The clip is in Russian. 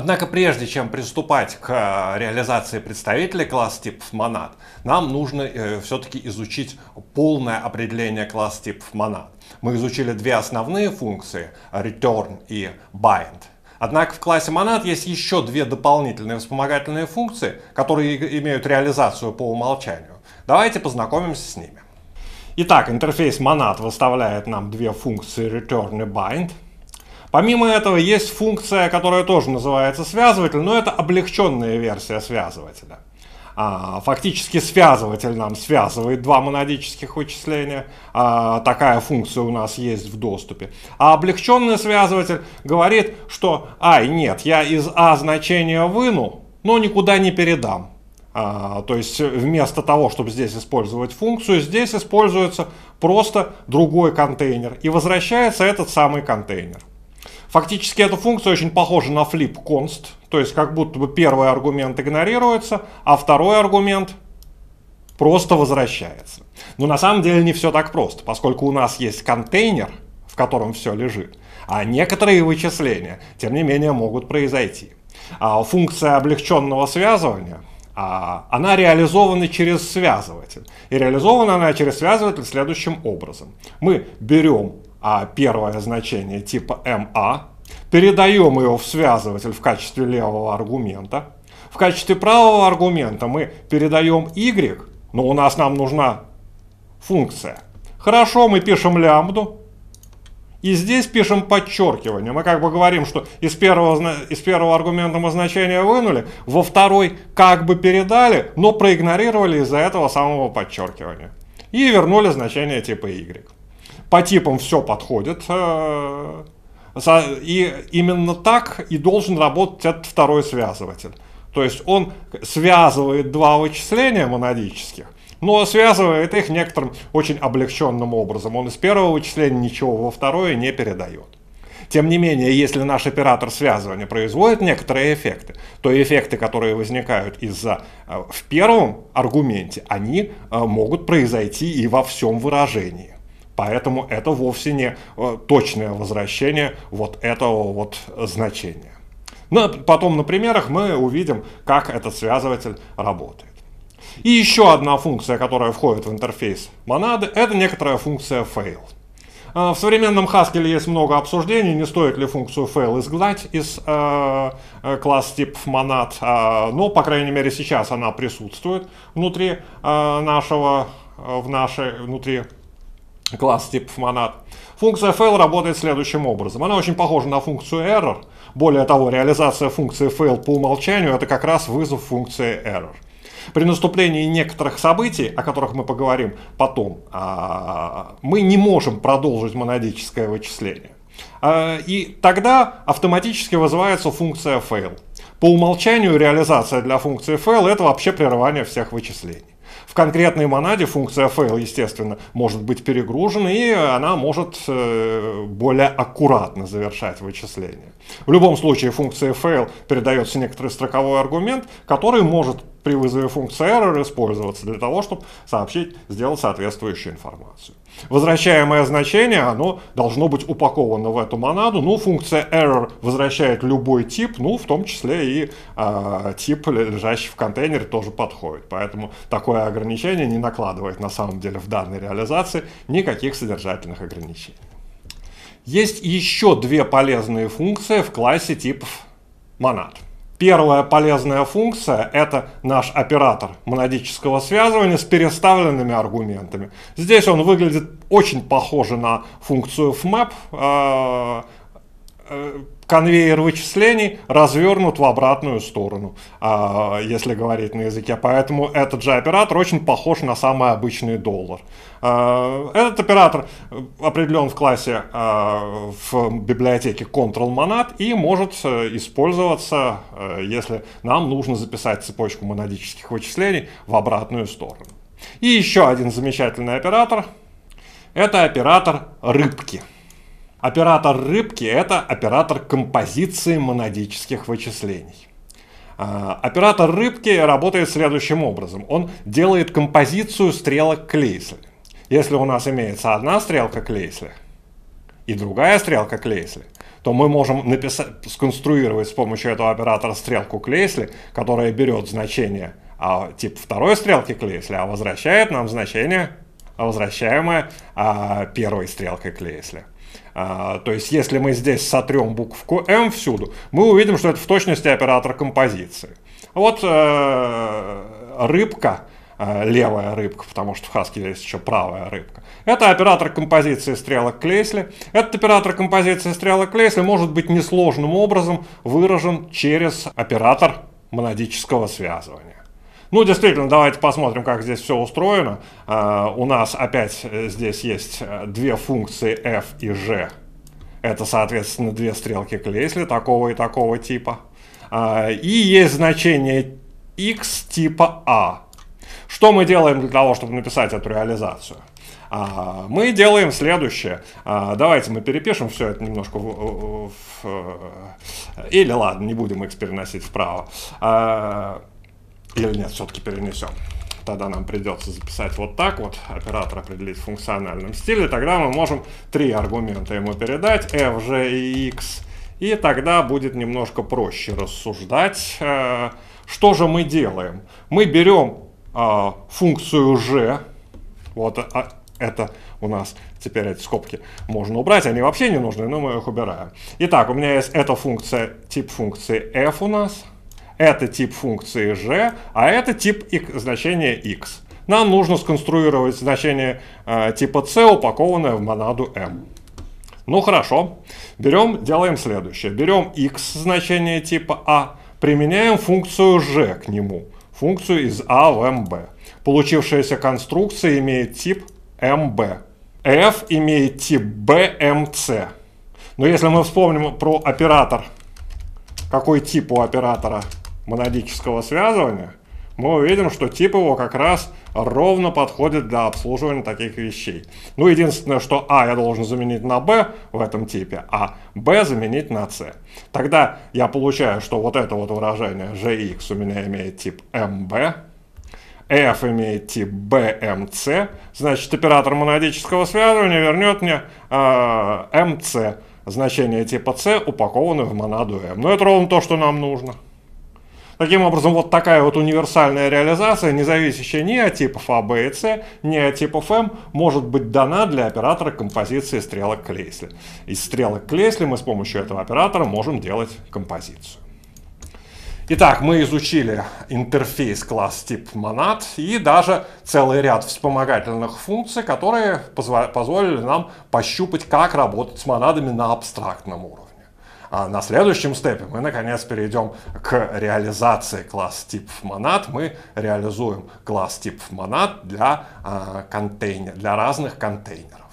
Однако прежде чем приступать к э, реализации представителей класса типов монад, нам нужно э, все-таки изучить полное определение класса типов монад. Мы изучили две основные функции return и bind. Однако в классе монад есть еще две дополнительные вспомогательные функции, которые имеют реализацию по умолчанию. Давайте познакомимся с ними. Итак, интерфейс монад выставляет нам две функции return и bind – Помимо этого есть функция, которая тоже называется связыватель, но это облегченная версия связывателя. А, фактически связыватель нам связывает два монадических вычисления. А, такая функция у нас есть в доступе. А облегченный связыватель говорит, что «Ай, нет, я из А значения выну, но никуда не передам». А, то есть вместо того, чтобы здесь использовать функцию, здесь используется просто другой контейнер. И возвращается этот самый контейнер. Фактически эта функция очень похожа на flip const, то есть как будто бы первый аргумент игнорируется, а второй аргумент просто возвращается. Но на самом деле не все так просто, поскольку у нас есть контейнер, в котором все лежит, а некоторые вычисления, тем не менее, могут произойти. А функция облегченного связывания, а, она реализована через связыватель. И реализована она через связыватель следующим образом. Мы берем а первое значение типа МА, передаем его в связыватель в качестве левого аргумента. В качестве правого аргумента мы передаем y, но у нас нам нужна функция. Хорошо, мы пишем лямбду. И здесь пишем подчеркивание. Мы как бы говорим, что из первого, из первого аргумента мы значение вынули, во второй как бы передали, но проигнорировали из-за этого самого подчеркивания. И вернули значение типа y. По типам все подходит. Э, и именно так и должен работать этот второй связыватель. То есть он связывает два вычисления монадических, но связывает их некоторым очень облегченным образом. Он из первого вычисления ничего во второе не передает. Тем не менее, если наш оператор связывания производит некоторые эффекты, то эффекты, которые возникают из-за э, в первом аргументе, они э, могут произойти и во всем выражении. Поэтому это вовсе не э, точное возвращение вот этого вот значения. Но потом на примерах мы увидим, как этот связыватель работает. И еще одна функция, которая входит в интерфейс монады, это некоторая функция fail. А, в современном Haskell есть много обсуждений, не стоит ли функцию fail изгнать из э, э класс типов монад, э, но, по крайней мере, сейчас она присутствует внутри э, нашего, э, в нашей, внутри класс типов монад. Функция fail работает следующим образом. Она очень похожа на функцию error. Более того, реализация функции fail по умолчанию это как раз вызов функции error. При наступлении некоторых событий, о которых мы поговорим потом, а, мы не можем продолжить монадическое вычисление. А, и тогда автоматически вызывается функция fail. По умолчанию реализация для функции fail это вообще прерывание всех вычислений. В конкретной монаде функция fail, естественно, может быть перегружена, и она может э, более аккуратно завершать вычисление. В любом случае функция fail передается некоторый строковой аргумент, который может при вызове функции error использоваться для того, чтобы сообщить, сделать соответствующую информацию. Возвращаемое значение, оно должно быть упаковано в эту монаду. Ну, функция error возвращает любой тип, ну, в том числе и э, тип, лежащий в контейнере, тоже подходит. Поэтому такое ограничение не накладывает на самом деле в данной реализации никаких содержательных ограничений. Есть еще две полезные функции в классе типов монад. Первая полезная функция – это наш оператор монадического связывания с переставленными аргументами. Здесь он выглядит очень похоже на функцию fmap, э, Э, конвейер вычислений развернут в обратную сторону, а, если говорить на языке. Поэтому этот же оператор очень похож на самый обычный доллар. А, этот оператор определен в классе а, в библиотеке control-monad и может э, использоваться, э, если нам нужно записать цепочку монадических вычислений в обратную сторону. И еще один замечательный оператор – это оператор рыбки. Оператор рыбки – это оператор композиции монадических вычислений. А, оператор рыбки работает следующим образом. Он делает композицию стрелок Клейсли. Если у нас имеется одна стрелка Клейсли и другая стрелка Клейсли, то мы можем написать, сконструировать с помощью этого оператора стрелку Клейсли, которая берет значение а, типа второй стрелки Клейсли, а возвращает нам значение, возвращаемое а, первой стрелкой Клейсли. А, то есть, если мы здесь сотрем букву М всюду, мы увидим, что это в точности оператор композиции. Вот э, рыбка, э, левая рыбка, потому что в Хаске есть еще правая рыбка. Это оператор композиции стрелок Клейсли. Этот оператор композиции стрелок Клейсли может быть несложным образом выражен через оператор монадического связывания. Ну, действительно, давайте посмотрим, как здесь все устроено. А, у нас опять здесь есть э, две функции f и g. Это, соответственно, две стрелки Клейсли такого и такого типа. А, и есть значение x типа a. Что мы делаем для того, чтобы написать эту реализацию? А, мы делаем следующее. Давайте мы перепишем все это немножко э, э, Или ладно, не будем их переносить вправо. Или нет, все-таки перенесем. Тогда нам придется записать вот так вот, оператор определить в функциональном стиле. Тогда мы можем три аргумента ему передать, f, g и x. И тогда будет немножко проще рассуждать, э, что же мы делаем. Мы берем э, функцию g, вот а, это у нас теперь эти скобки можно убрать, они вообще не нужны, но мы их убираем. Итак, у меня есть эта функция, тип функции f у нас – это тип функции g, а это тип значения x. Нам нужно сконструировать значение э, типа c, упакованное в монаду m. Ну хорошо, берем, делаем следующее. Берем x значение типа a, применяем функцию g к нему, функцию из a в mb. Получившаяся конструкция имеет тип mb. f имеет тип bmc. Но если мы вспомним про оператор, какой тип у оператора – монадического связывания, мы увидим, что тип его как раз ровно подходит для обслуживания таких вещей. Ну, единственное, что А я должен заменить на Б в этом типе, а Б заменить на С. Тогда я получаю, что вот это вот выражение GX у меня имеет тип MB, F имеет тип BMC, значит, оператор монадического связывания вернет мне э, а, MC, значение типа C упакованы в монаду M. Но ну, это ровно то, что нам нужно. Таким образом, вот такая вот универсальная реализация, не зависящая ни от типов А, Б и С, ни от типов М, может быть дана для оператора композиции стрелок Клейсли. Из стрелок Клейсли мы с помощью этого оператора можем делать композицию. Итак, мы изучили интерфейс класс тип Monad и даже целый ряд вспомогательных функций, которые позволили нам пощупать, как работать с монадами на абстрактном уровне. А на следующем степе мы, наконец, перейдем к реализации класс типов Monad. Мы реализуем класс типов Monad для, а, контейнер, для разных контейнеров.